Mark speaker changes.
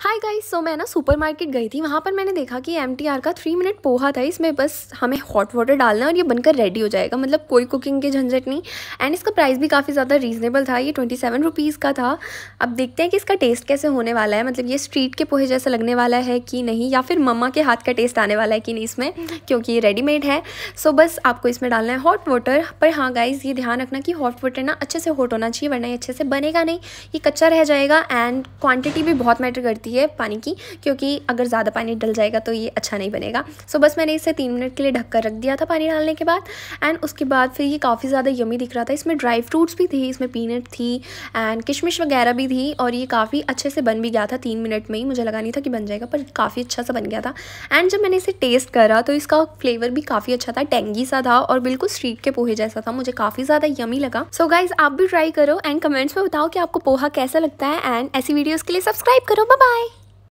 Speaker 1: hi guys so मैं ना supermarket गई थी वहाँ पर मैंने देखा कि एम का थ्री मिनट पोहा था इसमें बस हमें हॉट वाटर डालना है और ये बनकर रेडी हो जाएगा मतलब कोई कुकिंग के झंझट नहीं एंड इसका प्राइस भी काफ़ी ज़्यादा रीजनेबल था ये ट्वेंटी सेवन रुपीज़ का था अब देखते हैं कि इसका टेस्ट कैसे होने वाला है मतलब ये स्ट्रीट के पोहे जैसा लगने वाला है कि नहीं या फिर मम्मा के हाथ का टेस्ट आने वाला है कि नहीं इसमें क्योंकि ये रेडीमेड है सो बस आपको इसमें डालना है हॉट वाटर पर हाँ गाइज़ ये ध्यान रखना कि हॉट वाटर ना अच्छे से हॉट होना चाहिए वरना ये अच्छे से बनेगा नहीं ये कच्चा रह जाएगा एंड क्वान्टिटी भी बहुत मैटर करती है जाती है पानी की क्योंकि अगर ज़्यादा पानी डल जाएगा तो ये अच्छा नहीं बनेगा सो बस मैंने इसे तीन मिनट के लिए ढक कर रख दिया था पानी डालने के बाद एंड उसके बाद फिर ये काफ़ी ज़्यादा यमी दिख रहा था इसमें ड्राई फ्रूट्स भी थी इसमें पीनट थी एंड किशमिश वगैरह भी थी और ये काफ़ी अच्छे से बन भी गया था तीन मिनट में ही मुझे लगा नहीं था कि बन जाएगा पर काफ़ी अच्छा सा बन गया था एंड जब मैंने इसे टेस्ट करा तो इसका फ्लेवर भी काफ़ी अच्छा था टेंगी सा था और बिल्कुल स्ट्रीट के पोहे जैसा था मुझे काफ़ी ज़्यादा यमी लगा सो so गाइज आप भी ट्राई करो एंड कमेंट्स में बताओ कि आपको पोहा कैसा लगता है एंड ऐसी वीडियोज़ के लिए सब्सक्राइब करो बाय